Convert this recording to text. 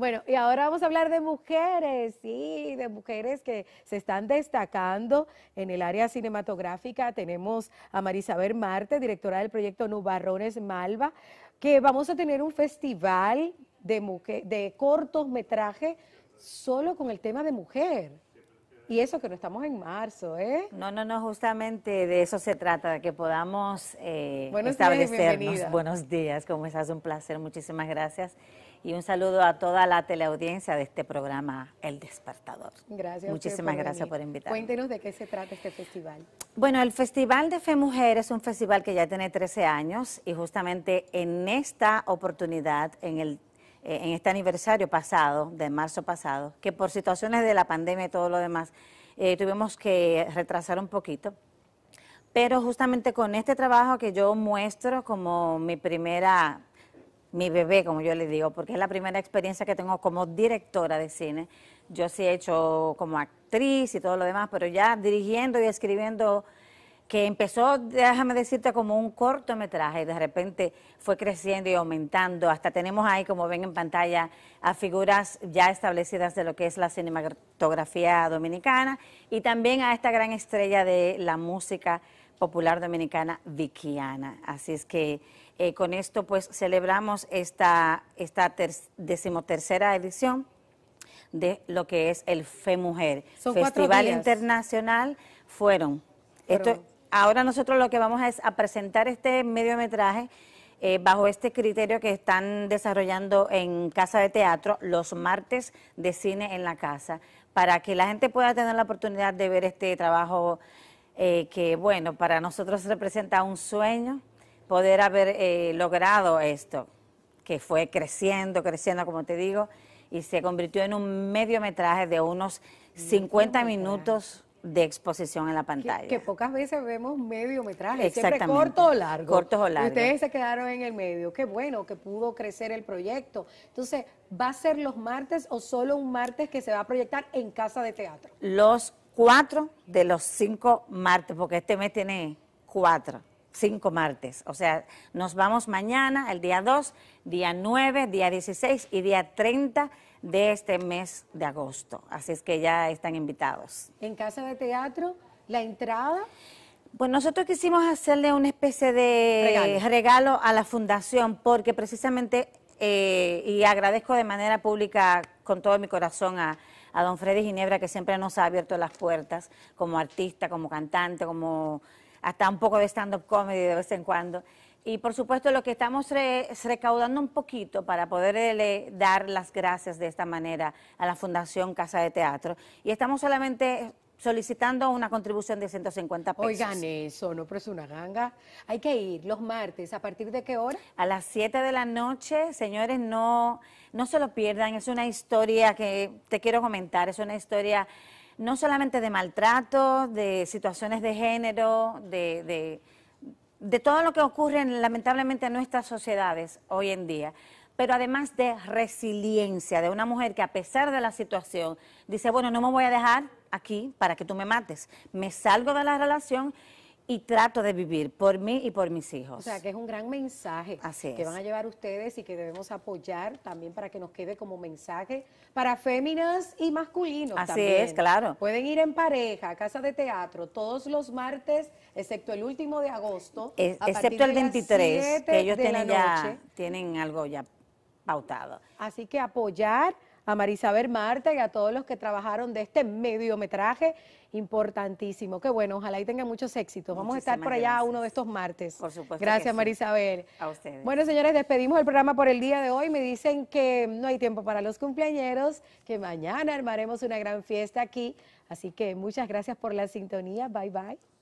Bueno, y ahora vamos a hablar de mujeres, sí, de mujeres que se están destacando en el área cinematográfica. Tenemos a Marisabel Marte, directora del proyecto Nubarrones Malva, que vamos a tener un festival de, de cortometraje solo con el tema de mujer. Y eso que no estamos en marzo, ¿eh? No, no, no, justamente de eso se trata, de que podamos eh, Buenos establecernos. Días Buenos días, ¿cómo estás? Un placer, muchísimas gracias. Y un saludo a toda la teleaudiencia de este programa El Despertador. Gracias. Muchísimas gracias por invitarme. Cuéntenos de qué se trata este festival. Bueno, el Festival de Fe Mujer es un festival que ya tiene 13 años y justamente en esta oportunidad, en el eh, en este aniversario pasado, de marzo pasado, que por situaciones de la pandemia y todo lo demás, eh, tuvimos que retrasar un poquito. Pero justamente con este trabajo que yo muestro como mi primera, mi bebé, como yo le digo, porque es la primera experiencia que tengo como directora de cine. Yo sí he hecho como actriz y todo lo demás, pero ya dirigiendo y escribiendo que empezó, déjame decirte, como un cortometraje y de repente fue creciendo y aumentando. Hasta tenemos ahí, como ven en pantalla, a figuras ya establecidas de lo que es la cinematografía dominicana y también a esta gran estrella de la música popular dominicana, Vickiana. Así es que eh, con esto pues celebramos esta, esta decimotercera edición de lo que es el FE Mujer. Son Festival Internacional fueron esto, Ahora nosotros lo que vamos a es presentar este mediometraje eh, bajo este criterio que están desarrollando en Casa de Teatro los martes de cine en la casa, para que la gente pueda tener la oportunidad de ver este trabajo eh, que, bueno, para nosotros representa un sueño poder haber eh, logrado esto, que fue creciendo, creciendo, como te digo, y se convirtió en un mediometraje de unos 50 minutos de exposición en la pantalla. Que, pocas veces vemos medio metraje... siempre corto o largo. Cortos o Ustedes se quedaron en el medio, qué bueno que pudo crecer el proyecto. Entonces, ¿va a ser los martes o solo un martes que se va a proyectar en Casa de Teatro? Los cuatro de los cinco martes, porque este mes tiene cuatro cinco martes. O sea, nos vamos mañana, el día 2, día 9, día 16 y día 30 de este mes de agosto. Así es que ya están invitados. En casa de teatro, la entrada. Pues nosotros quisimos hacerle una especie de regalo, a la fundación porque precisamente, eh, y agradezco de manera pública con todo mi corazón a, a don Freddy Ginebra que siempre nos ha abierto las puertas como artista, como cantante, como hasta un poco de stand-up comedy de vez en cuando. Y por supuesto lo que estamos recaudando un poquito para poderle eh, dar las gracias de esta manera a la Fundación Casa de Teatro. Y estamos solamente solicitando una contribución de 150 pesos. Oigan eso, no, pero es una ganga. Hay que ir los martes, ¿a partir de qué hora? A las 7 de la noche, señores, no, no se lo pierdan, es una historia que te quiero comentar, es una historia no solamente de maltrato, de situaciones de género, de, de, todo lo que ocurre lamentablemente en nuestras sociedades hoy en día, pero además de resiliencia, de una mujer que a pesar de la situación dice, bueno, no me voy a dejar aquí para que tú me mates, me salgo de la relación y trato de vivir por mí y por mis hijos. O sea, que es un gran mensaje que van a llevar ustedes y que debemos apoyar también para que nos quede como mensaje para féminas y masculinos Así es, claro. Pueden ir en pareja a Casa de Teatro todos los martes, excepto el último de agosto. E, excepto el 23, que ellos tienen, ya, tienen algo ya pautado. Así que apoyar a Marisabel Marta y a todos los que trabajaron de este mediometraje importantísimo. Que bueno, ojalá y tenga muchos éxitos. Vamos a estar por allá uno de estos martes. Por supuesto. Gracias, Marisabel. A ustedes. Bueno, señores, despedimos el programa por el día de hoy. Me dicen que no hay tiempo para los cumpleañeros, que mañana armaremos una gran fiesta aquí. Así que muchas gracias por la sintonía. Bye, bye.